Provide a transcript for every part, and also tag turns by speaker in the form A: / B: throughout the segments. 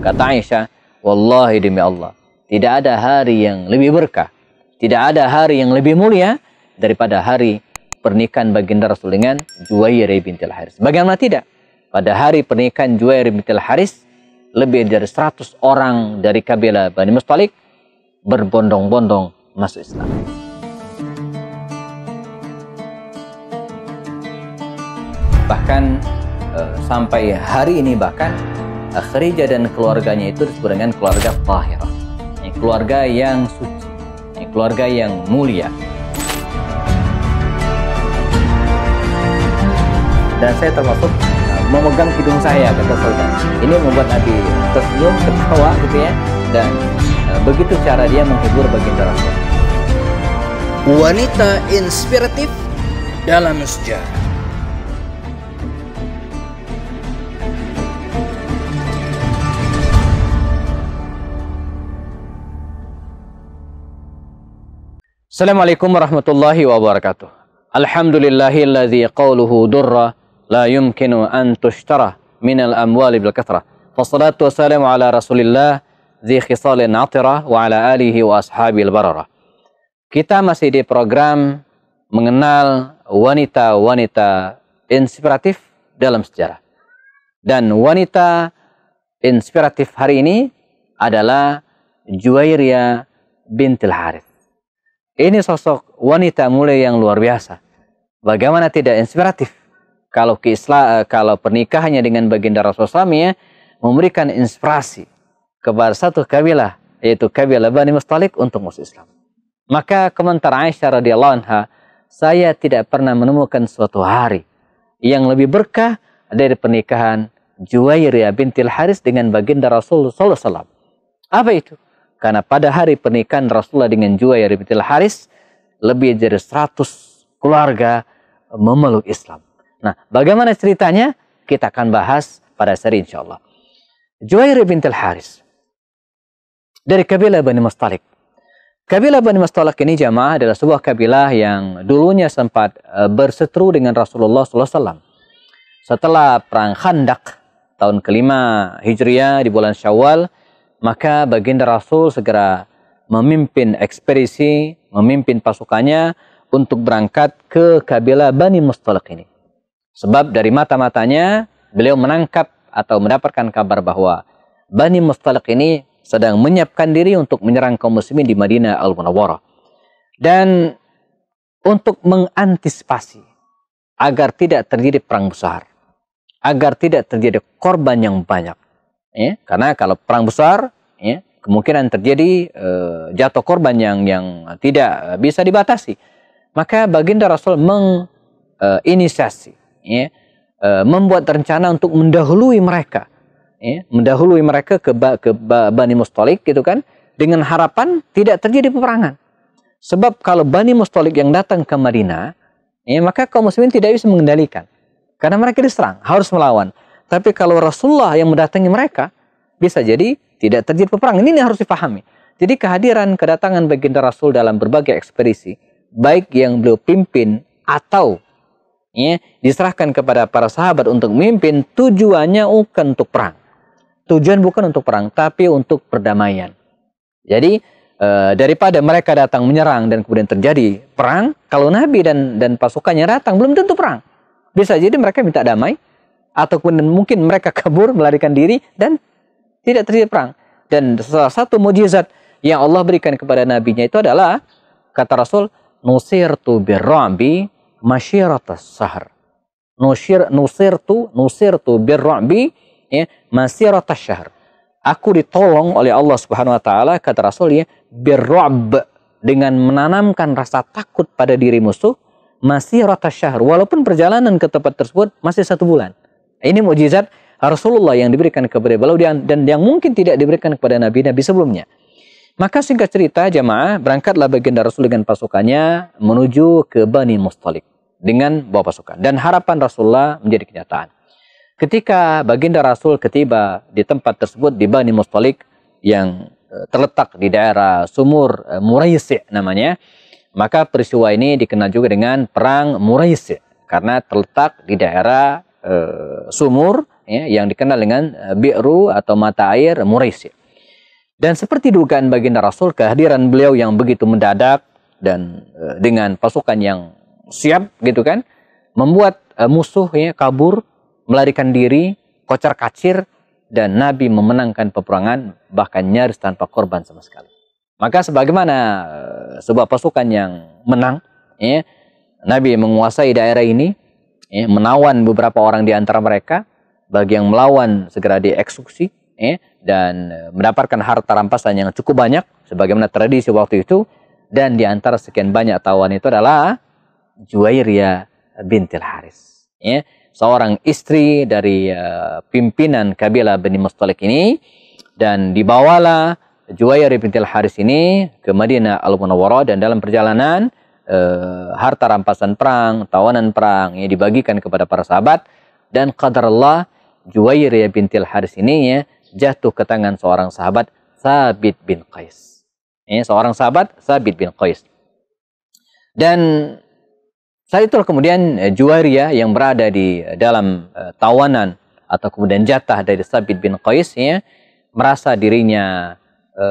A: Kata Aisyah, Wallahi demi Allah, tidak ada hari yang lebih berkah, tidak ada hari yang lebih mulia daripada hari pernikahan baginda Rasul dengan Juwairah binti Al-Haris. Bagaimana tidak? Pada hari pernikahan Juwairah binti Al-Haris, lebih dari 100 orang dari kabilah Bani Mustalik berbondong-bondong masuk Islam. Bahkan eh, sampai hari ini bahkan Kharija dan keluarganya itu disebut dengan keluarga Fahirah. Keluarga yang suci, keluarga yang mulia. Dan saya termasuk uh, memegang hidung saya kata Sultan. Ini membuat Nabi tersenyum, ketawa gitu ya. Dan uh, begitu cara dia menghibur baginda Rasul. Wanita inspiratif dalam sejarah. Assalamualaikum warahmatullahi wabarakatuh. Alhamdulillahilladzi qawluhu durra la yumkinu an tushtara minal amwali bil kathra. Wassalatu wassalamu ala rasulillah dhi khisalin atira wa ala alihi wa ashabil barara. Kita masih di program mengenal wanita-wanita inspiratif dalam sejarah. Dan wanita inspiratif hari ini adalah Juwairia bintil Harith. Ini sosok wanita mulia yang luar biasa. Bagaimana tidak inspiratif kalau keisla, eh, kalau pernikahannya dengan baginda Rasulullah Sami ya, memberikan inspirasi kepada satu kabilah yaitu kabilah Bani Mustalik untuk masuk Islam. Maka komentar Aisyah radhiyallahu anha, saya tidak pernah menemukan suatu hari yang lebih berkah dari pernikahan Juwairiyah bintil Haris dengan baginda Rasulullah SAW. Apa itu? Karena pada hari pernikahan Rasulullah dengan Juwairah bintil Haris, lebih dari 100 keluarga memeluk Islam. Nah, bagaimana ceritanya? Kita akan bahas pada seri insya Allah. Juwair bintil Haris. Dari kabilah Bani Mustalik. Kabilah Bani Mustalik ini jamaah adalah sebuah kabilah yang dulunya sempat eh, berseteru dengan Rasulullah SAW. Setelah perang Khandak tahun kelima Hijriah di bulan Syawal, maka baginda Rasul segera memimpin ekspedisi, memimpin pasukannya untuk berangkat ke kabilah Bani Mustalik ini. Sebab dari mata-matanya beliau menangkap atau mendapatkan kabar bahwa Bani Mustalik ini sedang menyiapkan diri untuk menyerang kaum muslimin di Madinah Al-Munawwarah. Dan untuk mengantisipasi agar tidak terjadi perang besar, agar tidak terjadi korban yang banyak, ya karena kalau perang besar ya kemungkinan terjadi e, jatuh korban yang yang tidak eh, bisa dibatasi maka baginda rasul menginisiasi eh, e, ya e, membuat rencana untuk mendahului mereka ya mendahului mereka ke ke Bani Mustalik gitu kan dengan harapan tidak terjadi peperangan sebab kalau Bani Mustalik yang datang ke Madinah ya maka kaum muslimin tidak bisa mengendalikan karena mereka diserang harus melawan tapi kalau Rasulullah yang mendatangi mereka, bisa jadi tidak terjadi peperangan. Ini harus dipahami. Jadi kehadiran kedatangan baginda Rasul dalam berbagai ekspedisi, baik yang beliau pimpin atau ya, diserahkan kepada para sahabat untuk memimpin, tujuannya bukan untuk perang. Tujuan bukan untuk perang, tapi untuk perdamaian. Jadi e, daripada mereka datang menyerang dan kemudian terjadi perang, kalau Nabi dan dan pasukannya datang belum tentu perang. Bisa jadi mereka minta damai, ataupun mungkin mereka kabur melarikan diri dan tidak terjadi perang. Dan salah satu mujizat yang Allah berikan kepada nabinya itu adalah kata Rasul nusir nusirtu birrambi masyiratas sahar. Nusir nusir nusir tu birrabi ya masiratas syahr. Aku ditolong oleh Allah Subhanahu wa taala kata Rasul ya birrab dengan menanamkan rasa takut pada diri musuh masih rotas syahr walaupun perjalanan ke tempat tersebut masih satu bulan ini mujizat Rasulullah yang diberikan kepada beliau dan yang mungkin tidak diberikan kepada nabi-nabi sebelumnya. Maka singkat cerita jemaah berangkatlah baginda Rasul dengan pasukannya menuju ke Bani Mustalik dengan bawa pasukan dan harapan Rasulullah menjadi kenyataan. Ketika baginda Rasul ketiba di tempat tersebut di Bani Mustalik yang e, terletak di daerah sumur e, Muraisi namanya, maka peristiwa ini dikenal juga dengan perang Muraisi karena terletak di daerah e, sumur ya, yang dikenal dengan eh, bi'ru atau mata air muris. Ya. Dan seperti dugaan baginda Rasul, kehadiran beliau yang begitu mendadak dan e, dengan pasukan yang siap gitu kan, membuat e, musuh ya, kabur, melarikan diri, kocar kacir, dan Nabi memenangkan peperangan bahkan nyaris tanpa korban sama sekali. Maka sebagaimana sebuah pasukan yang menang, ya, Nabi menguasai daerah ini, ya, menawan beberapa orang di antara mereka. Bagi yang melawan segera dieksekusi ya, dan e, mendapatkan harta rampasan yang cukup banyak sebagaimana tradisi waktu itu. Dan di antara sekian banyak tawan itu adalah Juwairia bintil Haris. Ya, seorang istri dari uh, pimpinan kabilah Bani Mustalik ini dan dibawalah Juwairia bintil Haris ini ke Madinah Al-Munawwarah dan dalam perjalanan e, harta rampasan perang, tawanan perang yang dibagikan kepada para sahabat dan qadarullah Juwairiyah bintil Haris ini ya jatuh ke tangan seorang sahabat Sabit bin Qais. Ini ya, seorang sahabat Sabit bin Qais. Dan saat itu kemudian eh, Juwairiyah yang berada di eh, dalam e, tawanan atau kemudian jatah dari Sabit bin Qais ya merasa dirinya e,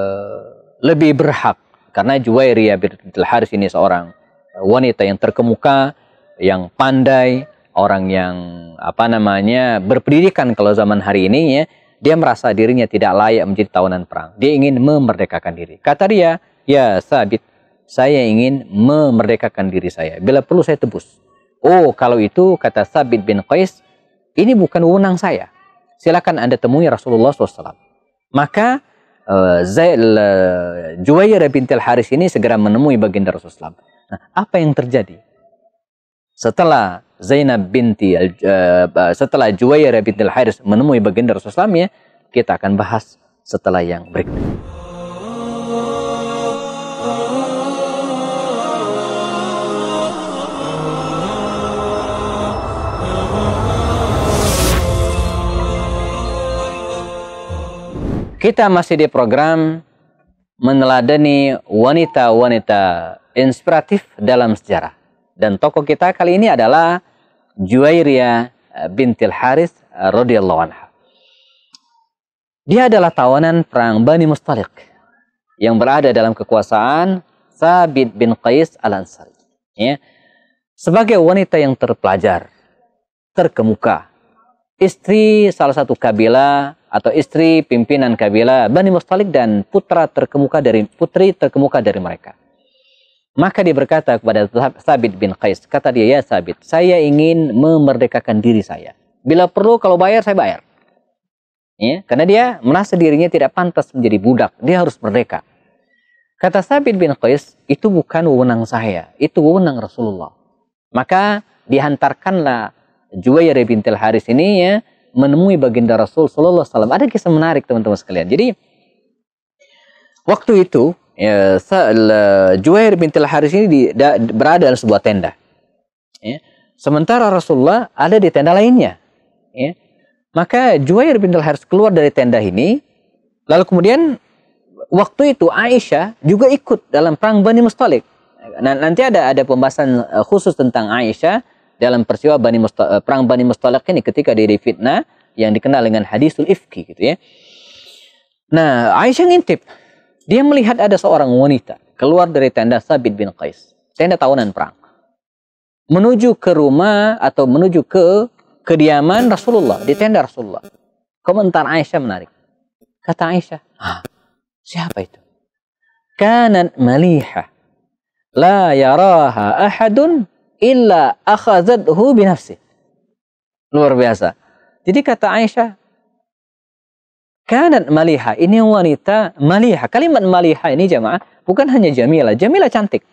A: lebih berhak karena Juwairiyah bin Haris ini seorang Eh, wanita yang terkemuka, yang pandai, orang yang apa namanya berpendidikan kalau zaman hari ini ya, dia merasa dirinya tidak layak menjadi tawanan perang. Dia ingin memerdekakan diri. Kata dia, ya sabit, saya ingin memerdekakan diri saya. Bila perlu saya tebus. Oh, kalau itu kata Sabit bin Qais, ini bukan wewenang saya. Silakan Anda temui Rasulullah SAW. Maka uh, Zail uh, Juwairah Haris ini segera menemui baginda Rasulullah SAW. Nah, apa yang terjadi? Setelah Zainab binti uh, setelah Juwairah binti Al-Haris menemui baginda Rasulullah SAW, ya, kita akan bahas setelah yang berikut. Kita masih di program meneladani wanita-wanita inspiratif dalam sejarah. Dan tokoh kita kali ini adalah Juwairia eh, bintil Haris eh, radhiyallahu anha. Dia adalah tawanan perang Bani Mustalik yang berada dalam kekuasaan Sabit bin Qais al-Ansari. Ya. Sebagai wanita yang terpelajar, terkemuka, istri salah satu kabilah atau istri pimpinan kabilah Bani Mustalik dan putra terkemuka dari putri terkemuka dari mereka. Maka dia berkata kepada Sabit bin Qais, kata dia, ya Sabit, saya ingin memerdekakan diri saya. Bila perlu, kalau bayar, saya bayar. Ya, karena dia merasa dirinya tidak pantas menjadi budak, dia harus merdeka. Kata Sabit bin Qais, itu bukan wewenang saya, itu wewenang Rasulullah. Maka dihantarkanlah Juwair bin Til Haris ini ya, menemui baginda Rasul Sallallahu Ada kisah menarik teman-teman sekalian. Jadi, waktu itu ya, Juwair bintil Haris ini di, da, berada dalam sebuah tenda. Ya. Sementara Rasulullah ada di tenda lainnya. Ya. Maka Juwair bintil Haris keluar dari tenda ini. Lalu kemudian waktu itu Aisyah juga ikut dalam perang Bani Mustalik. Nah, nanti ada ada pembahasan e, khusus tentang Aisyah dalam peristiwa Bani Musta, e, perang Bani Mustalik ini ketika diri fitnah yang dikenal dengan hadisul ifki gitu ya. Nah, Aisyah ngintip dia melihat ada seorang wanita keluar dari tenda Sabit bin Qais, tenda tahunan perang. Menuju ke rumah atau menuju ke kediaman Rasulullah, di tenda Rasulullah. Komentar Aisyah menarik. Kata Aisyah, ah, siapa itu? Kanan maliha la yaraha ahadun illa akhazadhu binafsi. Luar biasa. Jadi kata Aisyah, Kanat maliha, ini wanita maliha. Kalimat maliha ini jemaah bukan hanya Jamila. Jamila cantik.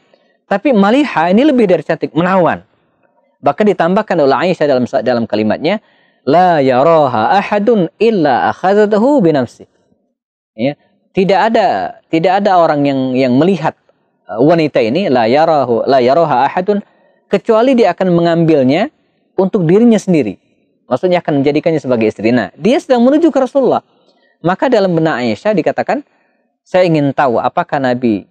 A: Tapi maliha ini lebih dari cantik, menawan. Bahkan ditambahkan oleh Aisyah dalam dalam kalimatnya, la yaraha ahadun illa akhadathu binafsi. Ya, tidak ada tidak ada orang yang yang melihat uh, wanita ini la yarahu la yaraha ahadun kecuali dia akan mengambilnya untuk dirinya sendiri. Maksudnya akan menjadikannya sebagai istri. Nah, dia sedang menuju ke Rasulullah maka dalam benak Aisyah dikatakan, saya ingin tahu apakah Nabi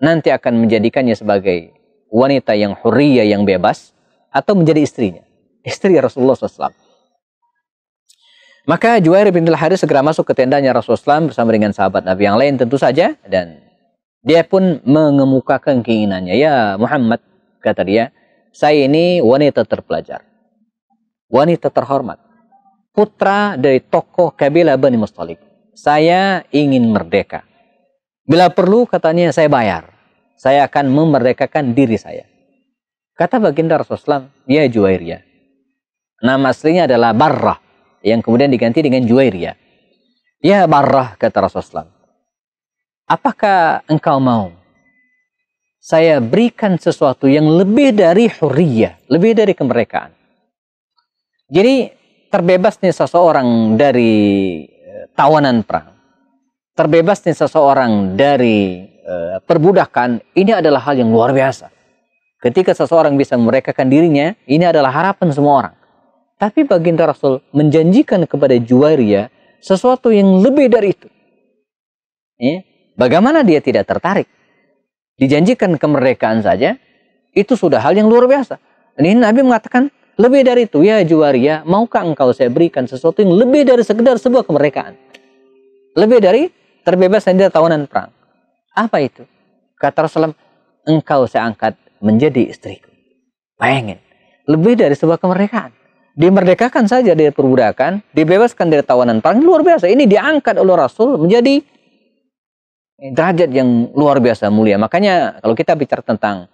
A: nanti akan menjadikannya sebagai wanita yang huriyah, yang bebas, atau menjadi istrinya. Istri Rasulullah SAW. Maka Juwair bin Al-Haris segera masuk ke tendanya Rasulullah SAW bersama dengan sahabat Nabi yang lain tentu saja. Dan dia pun mengemukakan keinginannya. Ya Muhammad, kata dia, saya ini wanita terpelajar. Wanita terhormat putra dari tokoh kabilah Bani Mustalik. Saya ingin merdeka. Bila perlu katanya saya bayar. Saya akan memerdekakan diri saya. Kata baginda Rasulullah dia ya Juwairia. Nama aslinya adalah Barrah. Yang kemudian diganti dengan Juwairia. Ya Barrah, kata Rasulullah Apakah engkau mau saya berikan sesuatu yang lebih dari huriyah, lebih dari kemerdekaan. Jadi terbebasnya seseorang dari eh, tawanan perang. terbebasnya seseorang dari eh, perbudakan, ini adalah hal yang luar biasa. Ketika seseorang bisa merekakan dirinya, ini adalah harapan semua orang. Tapi baginda Rasul menjanjikan kepada Juwaria sesuatu yang lebih dari itu. Eh, bagaimana dia tidak tertarik? Dijanjikan kemerdekaan saja, itu sudah hal yang luar biasa. Dan ini Nabi mengatakan, lebih dari itu, ya juwaria, maukah engkau saya berikan sesuatu yang lebih dari sekedar sebuah kemerdekaan? Lebih dari terbebas dari tawanan perang. Apa itu? Kata Rasulullah, engkau saya angkat menjadi istriku. Bayangin, lebih dari sebuah kemerdekaan. Dimerdekakan saja dari perbudakan, dibebaskan dari tawanan perang, luar biasa. Ini diangkat oleh Rasul menjadi derajat yang luar biasa mulia. Makanya kalau kita bicara tentang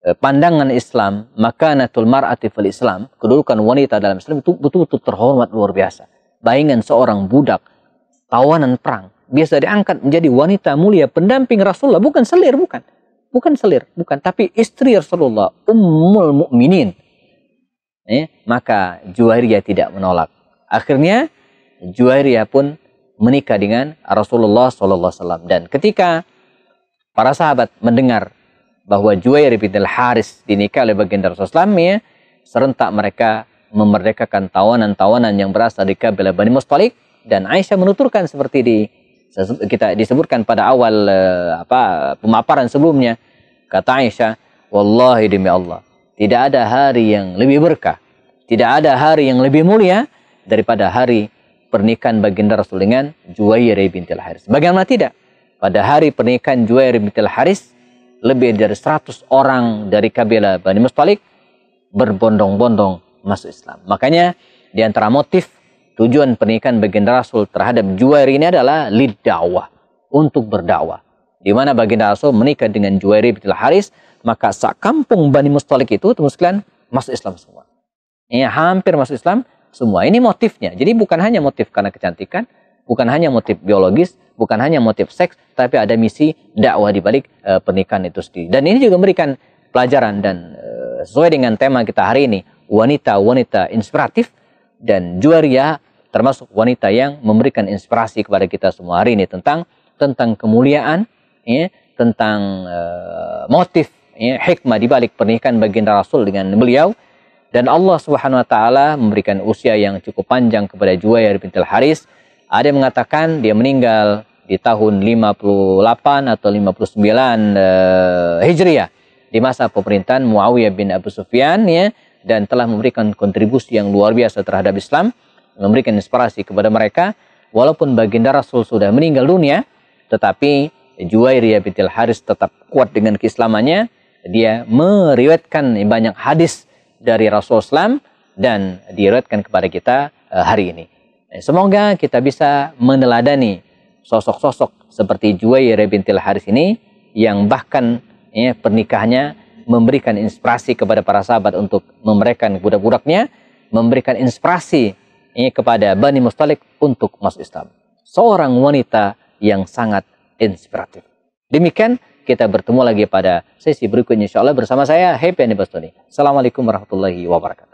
A: Eh, pandangan Islam, maka natul mar'ati fil Islam, kedudukan wanita dalam Islam itu betul-betul terhormat luar biasa. Bayangan seorang budak, tawanan perang, biasa diangkat menjadi wanita mulia, pendamping Rasulullah, bukan selir, bukan. Bukan selir, bukan. Tapi istri Rasulullah, ummul mukminin. Eh, maka Juwairiyah tidak menolak. Akhirnya Juwairiyah pun menikah dengan Rasulullah SAW. Dan ketika para sahabat mendengar bahwa Juwair bin Al-Haris dinikah oleh baginda Rasulullah SAW, ya, serentak mereka memerdekakan tawanan-tawanan yang berasal dari kabilah Bani Mustalik dan Aisyah menuturkan seperti di kita disebutkan pada awal eh, apa pemaparan sebelumnya kata Aisyah wallahi demi Allah tidak ada hari yang lebih berkah tidak ada hari yang lebih mulia daripada hari pernikahan baginda Rasul dengan Juwairah bintil Haris. Bagaimana tidak? Pada hari pernikahan Juwairah bintil Haris lebih dari 100 orang dari kabilah Bani Mustalik berbondong-bondong masuk Islam. Makanya di antara motif tujuan pernikahan baginda Rasul terhadap Juwairi ini adalah lidawah untuk berdakwah. Di mana baginda Rasul menikah dengan Juwairi bin Haris, maka sak kampung Bani Mustalik itu teman sekalian masuk Islam semua. Ini iya, hampir masuk Islam semua. Ini motifnya. Jadi bukan hanya motif karena kecantikan, Bukan hanya motif biologis, bukan hanya motif seks, tapi ada misi dakwah di balik e, pernikahan itu sendiri. Dan ini juga memberikan pelajaran dan e, sesuai dengan tema kita hari ini, wanita-wanita inspiratif dan juaria termasuk wanita yang memberikan inspirasi kepada kita semua hari ini tentang tentang kemuliaan, ya, tentang e, motif ya, hikmah di balik pernikahan baginda Rasul dengan beliau dan Allah Subhanahu wa taala memberikan usia yang cukup panjang kepada Juwair bintil Haris ada yang mengatakan dia meninggal di tahun 58 atau 59 uh, eh, Hijriah di masa pemerintahan Muawiyah bin Abu Sufyan ya dan telah memberikan kontribusi yang luar biasa terhadap Islam, memberikan inspirasi kepada mereka walaupun baginda Rasul sudah meninggal dunia, tetapi Juwairiyah bintil Haris tetap kuat dengan keislamannya. Dia meriwayatkan banyak hadis dari Rasul Islam dan diriwetkan kepada kita eh, hari ini. Eh, semoga kita bisa meneladani sosok-sosok seperti Juwairah bintil Haris ini yang bahkan ya, pernikahannya memberikan inspirasi kepada para sahabat untuk memberikan budak-budaknya, memberikan inspirasi ya, kepada Bani Mustalik untuk mas Islam. Seorang wanita yang sangat inspiratif. Demikian kita bertemu lagi pada sesi berikutnya insya Allah bersama saya Happy Anibastoni. Assalamualaikum warahmatullahi wabarakatuh.